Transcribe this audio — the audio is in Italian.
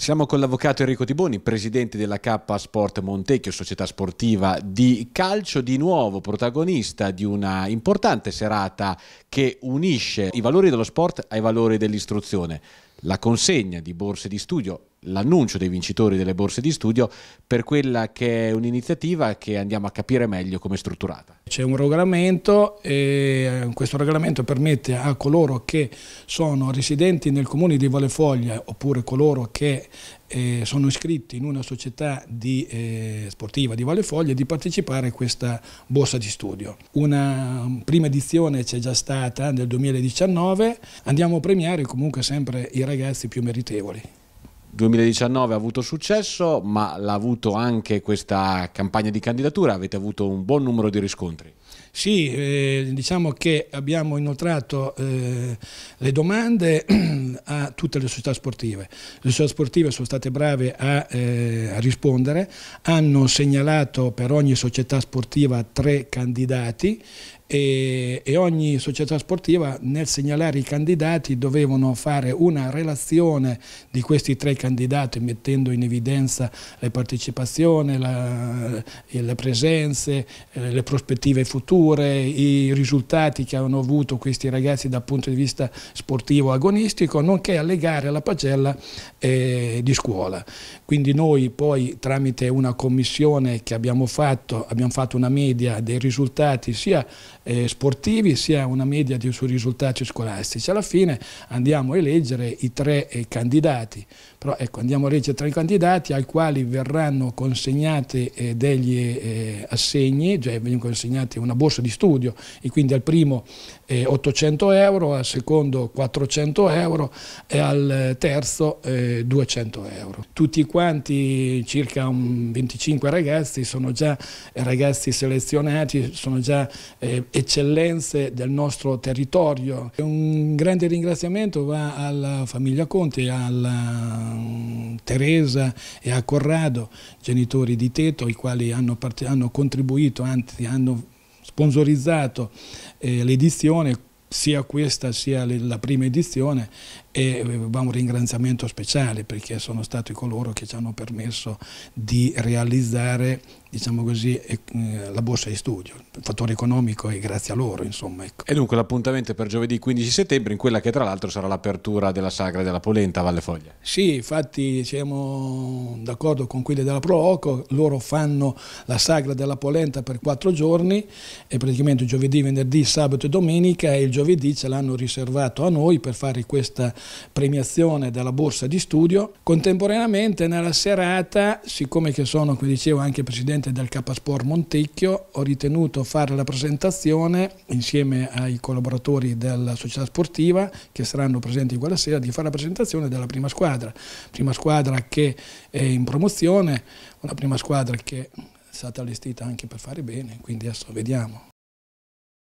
Siamo con l'avvocato Enrico Tiboni, presidente della K Sport Montecchio, società sportiva di calcio, di nuovo protagonista di una importante serata che unisce i valori dello sport ai valori dell'istruzione. La consegna di borse di studio l'annuncio dei vincitori delle borse di studio per quella che è un'iniziativa che andiamo a capire meglio come è strutturata. C'è un regolamento e eh, questo regolamento permette a coloro che sono residenti nel comune di Valefoglia oppure coloro che eh, sono iscritti in una società di, eh, sportiva di Valefoglia di partecipare a questa borsa di studio. Una prima edizione c'è già stata nel 2019, andiamo a premiare comunque sempre i ragazzi più meritevoli. 2019 ha avuto successo, ma l'ha avuto anche questa campagna di candidatura, avete avuto un buon numero di riscontri. Sì, eh, diciamo che abbiamo inoltrato eh, le domande a tutte le società sportive. Le società sportive sono state brave a, eh, a rispondere, hanno segnalato per ogni società sportiva tre candidati e, e, ogni società sportiva nel segnalare i candidati dovevano fare una relazione di questi tre candidati mettendo in evidenza le partecipazioni, la, eh, le presenze, eh, le prospettive future, i risultati che hanno avuto questi ragazzi dal punto di vista sportivo agonistico, nonché allegare alla pagella eh, di scuola. Quindi noi poi tramite una commissione che abbiamo fatto, abbiamo fatto una media dei risultati sia eh, sportivi sia una media sui risultati scolastici. Alla fine andiamo a eleggere i tre eh, candidati, però ecco, andiamo a eleggere tre candidati ai quali verranno consegnati eh, degli eh, assegni, cioè vengono consegnati una borsa di studio e quindi al primo 800 eh, euro, al secondo 400 euro e al terzo 200 eh, euro. Tutti quanti, circa 25 ragazzi, sono già ragazzi selezionati, sono già eh, eccellenze del nostro territorio. Un grande ringraziamento va alla famiglia Conti, alla mm, Teresa e a Corrado, genitori di Teto, i quali hanno, hanno contribuito, anzi hanno sponsorizzato eh, l'edizione sia questa sia la prima edizione e eh, va un ringraziamento speciale perché sono stati coloro che ci hanno permesso di realizzare diciamo così, eh, la borsa di studio. Il fattore economico è grazie a loro. Insomma, ecco. E dunque l'appuntamento è per giovedì 15 settembre, in quella che tra l'altro sarà l'apertura della Sagra della Polenta a Valle Foglia. Sì, infatti siamo d'accordo con quelli della Proloco, loro fanno la Sagra della Polenta per quattro giorni, e praticamente giovedì, venerdì, sabato e domenica, e il giovedì ce l'hanno riservato a noi per fare questa premiazione della borsa di studio. Contemporaneamente nella serata, siccome che sono, come dicevo, anche presidente presidente del Capasport Montecchio, ho ritenuto fare la presentazione insieme ai collaboratori della società sportiva che saranno presenti quella sera di fare la presentazione della prima squadra, prima squadra che è in promozione, una prima squadra che è stata allestita anche per fare bene, quindi adesso vediamo.